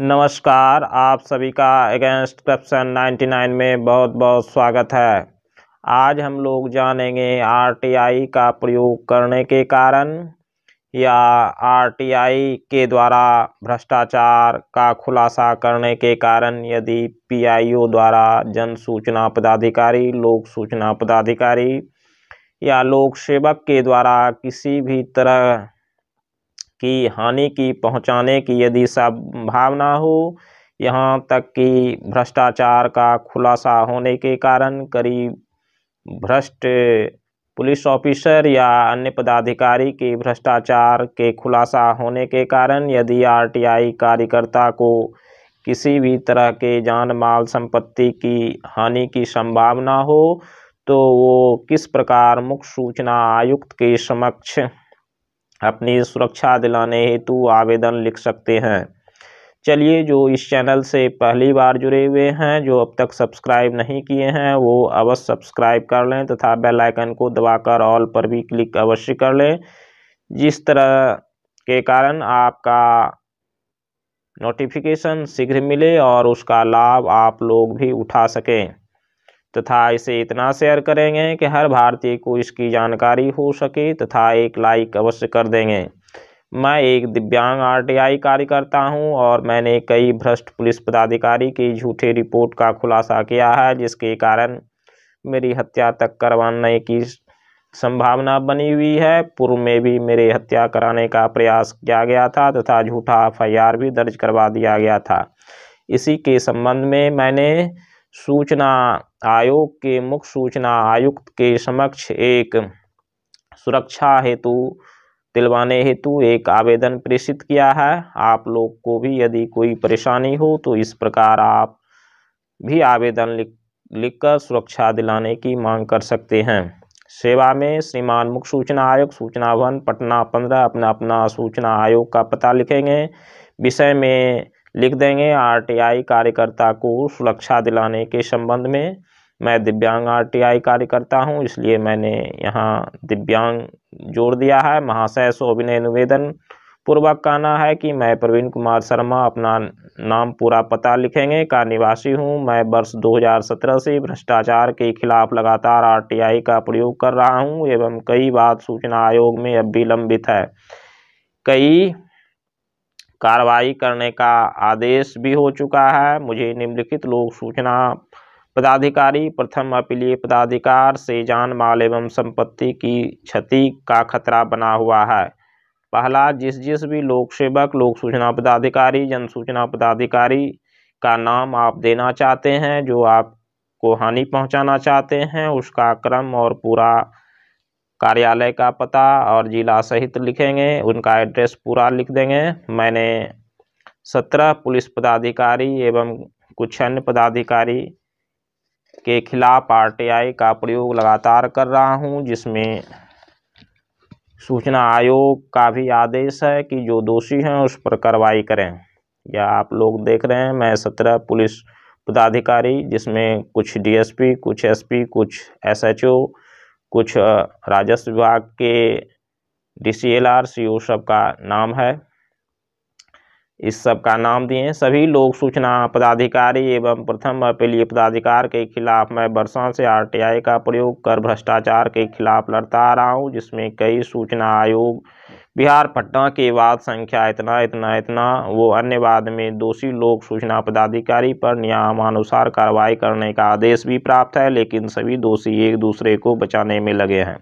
नमस्कार आप सभी का अगेंस्ट करप्शन 99 में बहुत बहुत स्वागत है आज हम लोग जानेंगे आरटीआई का प्रयोग करने के कारण या आरटीआई के द्वारा भ्रष्टाचार का खुलासा करने के कारण यदि पीआईओ द्वारा जन सूचना पदाधिकारी लोक सूचना पदाधिकारी या लोक सेवक के द्वारा किसी भी तरह की हानि की पहुंचाने की यदि संभावना हो यहाँ तक कि भ्रष्टाचार का खुलासा होने के कारण करीब भ्रष्ट पुलिस ऑफिसर या अन्य पदाधिकारी के भ्रष्टाचार के खुलासा होने के कारण यदि आरटीआई कार्यकर्ता को किसी भी तरह के जान माल संपत्ति की हानि की संभावना हो तो वो किस प्रकार मुख्य सूचना आयुक्त के समक्ष अपनी सुरक्षा दिलाने हेतु आवेदन लिख सकते हैं चलिए जो इस चैनल से पहली बार जुड़े हुए हैं जो अब तक सब्सक्राइब नहीं किए हैं वो अवश्य सब्सक्राइब कर लें तथा बेल आइकन को दबाकर ऑल पर भी क्लिक अवश्य कर लें जिस तरह के कारण आपका नोटिफिकेशन शीघ्र मिले और उसका लाभ आप लोग भी उठा सकें तथा इसे इतना शेयर करेंगे कि हर भारतीय को इसकी जानकारी हो सके तथा एक लाइक अवश्य कर देंगे मैं एक दिव्यांग आरटीआई कार्यकर्ता हूं और मैंने कई भ्रष्ट पुलिस पदाधिकारी की झूठे रिपोर्ट का खुलासा किया है जिसके कारण मेरी हत्या तक करवाने की संभावना बनी हुई है पूर्व में भी मेरे हत्या कराने का प्रयास किया गया था तथा झूठा एफ भी दर्ज करवा दिया गया था इसी के संबंध में मैंने सूचना आयोग के मुख्य सूचना आयुक्त के समक्ष एक सुरक्षा हेतु दिलवाने हेतु एक आवेदन प्रेषित किया है आप लोग को भी यदि कोई परेशानी हो तो इस प्रकार आप भी आवेदन लिख लिखकर सुरक्षा दिलाने की मांग कर सकते हैं सेवा में श्रीमान मुख्य सूचना आयोग सूचना भवन पटना पंद्रह अपना अपना सूचना आयोग का पता लिखेंगे विषय में लिख देंगे आरटीआई कार्यकर्ता को सुरक्षा दिलाने के संबंध में मैं दिव्यांग आरटीआई कार्यकर्ता हूं इसलिए मैंने यहां दिव्यांग जोड़ दिया है महाशय सो अभिनय निवेदन पूर्वक कहना है कि मैं प्रवीण कुमार शर्मा अपना नाम पूरा पता लिखेंगे का निवासी हूं मैं वर्ष 2017 से भ्रष्टाचार के खिलाफ लगातार आरटीआई का प्रयोग कर रहा हूं एवं कई बार सूचना आयोग में अब भी लंबित है कई कार्रवाई करने का आदेश भी हो चुका है मुझे निम्नलिखित लोक सूचना पदाधिकारी प्रथम अपीलीय पदाधिकार से जान माल एवं संपत्ति की क्षति का खतरा बना हुआ है पहला जिस जिस भी लोक सेवक लोक सूचना पदाधिकारी जन सूचना पदाधिकारी का नाम आप देना चाहते हैं जो आपको हानि पहुंचाना चाहते हैं उसका क्रम और पूरा कार्यालय का पता और ज़िला सहित लिखेंगे उनका एड्रेस पूरा लिख देंगे मैंने सत्रह पुलिस पदाधिकारी एवं कुछ अन्य पदाधिकारी के खिलाफ आरटीआई का प्रयोग लगातार कर रहा हूं जिसमें सूचना आयोग का भी आदेश है कि जो दोषी हैं उस पर कार्रवाई करें या आप लोग देख रहे हैं मैं सत्रह पुलिस पदाधिकारी जिसमें कुछ डीएसपी कुछ एसपी कुछ एसएचओ कुछ राजस्व विभाग के D C L R C O सब का नाम है इस सब का नाम दिए सभी लोग सूचना पदाधिकारी एवं प्रथम अपीलीय पदाधिकार के खिलाफ मैं बरसों से आरटीआई का प्रयोग कर भ्रष्टाचार के खिलाफ लड़ता आ रहा हूँ जिसमें कई सूचना आयोग बिहार पटना के वाद संख्या इतना इतना इतना वो अन्य वाद में दोषी लोक सूचना पदाधिकारी पर नियमानुसार कार्रवाई करने का आदेश भी प्राप्त है लेकिन सभी दोषी एक दूसरे को बचाने में लगे हैं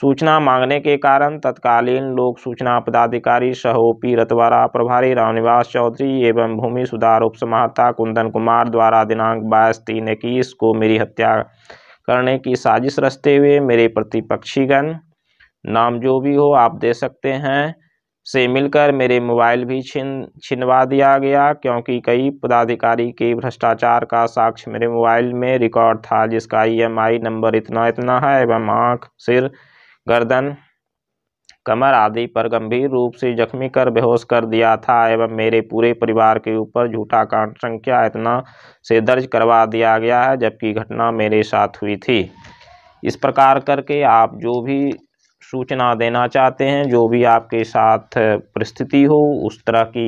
सूचना मांगने के कारण तत्कालीन लोक सूचना पदाधिकारी सह ओपी रतवारा प्रभारी रामनिवास चौधरी एवं भूमि सुधार उप समाहर्ता कुंदन कुमार द्वारा दिनांक बाईस तीन इक्कीस को मेरी हत्या करने की साजिश रचते हुए मेरे प्रतिपक्षीगण नाम जो भी हो आप दे सकते हैं से मिलकर मेरे मोबाइल भी छिन छिनवा दिया गया क्योंकि कई पदाधिकारी के भ्रष्टाचार का साक्ष्य मेरे मोबाइल में रिकॉर्ड था जिसका ईएमआई नंबर इतना इतना है एवं आँख सिर गर्दन कमर आदि पर गंभीर रूप से जख्मी कर बेहोश कर दिया था एवं मेरे पूरे परिवार के ऊपर झूठा कांड संख्या इतना से दर्ज करवा दिया गया है जबकि घटना मेरे साथ हुई थी इस प्रकार करके आप जो भी सूचना देना चाहते हैं जो भी आपके साथ परिस्थिति हो उस तरह की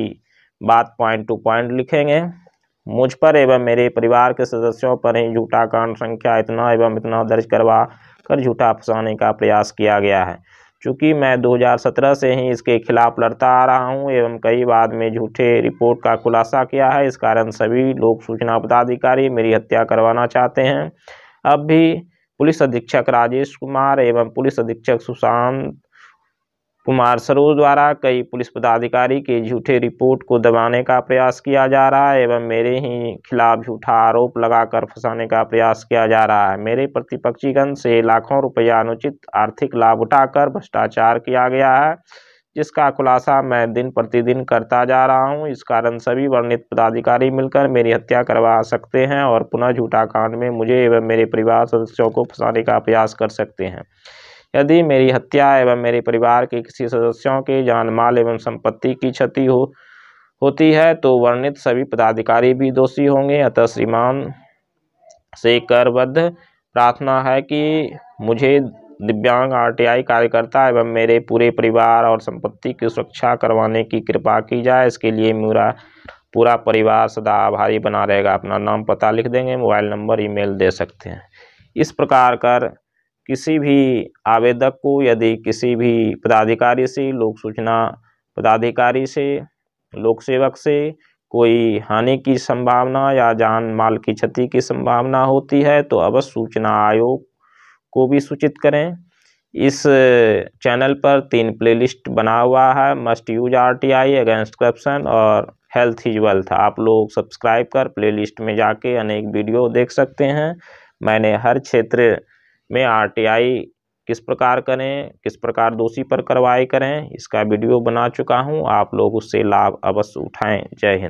बात पॉइंट टू पॉइंट लिखेंगे मुझ पर एवं मेरे परिवार के सदस्यों पर ही झूठा कांड संख्या इतना एवं इतना दर्ज करवा कर झूठा फंसाने का प्रयास किया गया है चूँकि मैं 2017 से ही इसके खिलाफ लड़ता आ रहा हूं एवं कई बाद में झूठे रिपोर्ट का खुलासा किया है इस कारण सभी लोग सूचना पदाधिकारी मेरी हत्या करवाना चाहते हैं अब भी पुलिस अधीक्षक राजेश कुमार एवं पुलिस अधीक्षक सुशांत कुमार सरोज द्वारा कई पुलिस पदाधिकारी के झूठे रिपोर्ट को दबाने का प्रयास किया जा रहा है एवं मेरे ही खिलाफ झूठा आरोप लगाकर फंसाने का प्रयास किया जा रहा है मेरे प्रतिपक्षीगण से लाखों रुपया अनुचित आर्थिक लाभ उठाकर भ्रष्टाचार किया गया है जिसका खुलासा मैं दिन प्रतिदिन करता जा रहा हूँ इस कारण सभी वर्णित पदाधिकारी मिलकर मेरी हत्या करवा सकते हैं और पुनः झूठा कांड में मुझे एवं मेरे परिवार सदस्यों को फंसाने का प्रयास कर सकते हैं यदि मेरी हत्या एवं मेरे परिवार के किसी सदस्यों के जान माल एवं संपत्ति की क्षति हो होती है तो वर्णित सभी पदाधिकारी भी दोषी होंगे अतः श्रीमान से करबद्ध प्रार्थना है कि मुझे दिव्यांग आरटीआई कार्यकर्ता एवं मेरे पूरे परिवार और संपत्ति की सुरक्षा करवाने की कृपा की जाए इसके लिए मेरा पूरा परिवार सदा आभारी बना रहेगा अपना नाम पता लिख देंगे मोबाइल नंबर ईमेल दे सकते हैं इस प्रकार कर किसी भी आवेदक को यदि किसी भी पदाधिकारी से लोक सूचना पदाधिकारी से लोक सेवक से कोई हानि की संभावना या जान माल की क्षति की संभावना होती है तो अवश्य सूचना आयोग को भी सूचित करें इस चैनल पर तीन प्लेलिस्ट बना हुआ है must use RTI against corruption और हेल्थ इज वेल्थ आप लोग सब्सक्राइब कर प्लेलिस्ट में जाके अनेक वीडियो देख सकते हैं मैंने हर क्षेत्र में आरटीआई किस प्रकार करें किस प्रकार दोषी पर कार्रवाई करें इसका वीडियो बना चुका हूं आप लोग उससे लाभ अवश्य उठाएं जय हिंद